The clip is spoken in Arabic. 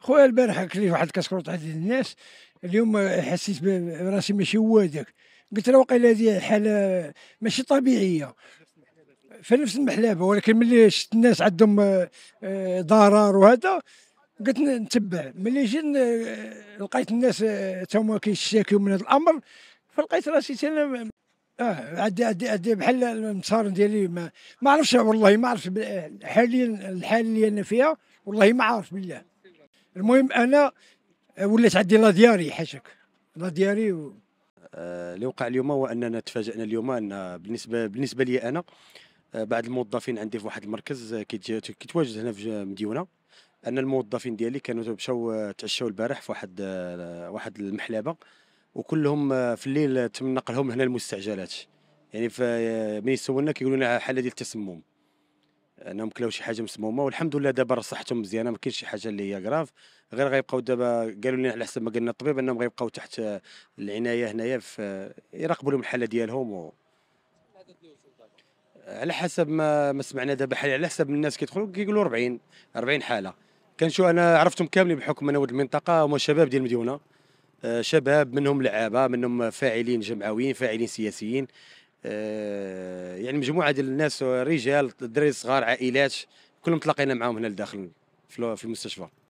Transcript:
خويا البارح كليت واحد الكسكروط عند الناس اليوم حسيت براسي ماشي هو هذاك قلت له واقيلا هذه حاله ماشي طبيعيه في نفس المحلابه ولكن ملي شفت الناس عندهم آه، آه، ضرر وهذا قلت نتبع ملي جيت آه، لقيت الناس تا هما كيشتكيو من هذا الامر فلقيت راسي تانا اه عندي عندي عندي بحال المسار ديالي ما, ما عرفتش والله ما عرفت حاليا الحال اللي انا فيها والله ما عارف بالله المهم انا ولات عندي لا دياري حاشاك لا دياري و... آه اللي وقع اليوم هو اننا تفاجئنا اليوم ان بالنسبه بالنسبه لي انا آه، بعض الموظفين عندي في واحد المركز آه، كيتواجد هنا في مديونه ان الموظفين ديالي كانوا مشاو آه، تعشاو البارح في واحد واحد المحلبه وكلهم آه، في الليل آه، تم نقلهم هنا المستعجلات يعني فمن آه، يسولنا كيقولوا لنا حاله ديال التسمم انهم كلاو شي حاجه مسمومه والحمد لله دابا صحتهم مزيانه ما كاينش شي حاجه اللي هي كراف غير غيبقاو دابا قالوا لنا على حسب ما قالنا الطبيب انهم غيبقاو تحت العنايه هنايا في يراقبوا لهم الحاله ديالهم و... على حسب ما ما سمعنا دابا حاليا على حسب الناس كيدخلوا كيقولوا 40 40 حاله كنشوف انا عرفتهم كاملين بحكم انا ولد المنطقه هما شباب ديال المدينه شباب منهم لعابه منهم فاعلين جمعويين فاعلين سياسيين آه، يعني مجموعه ديال الناس رجال دري صغار عائلات كلهم تلاقينا معاهم هنا لداخل في المستشفى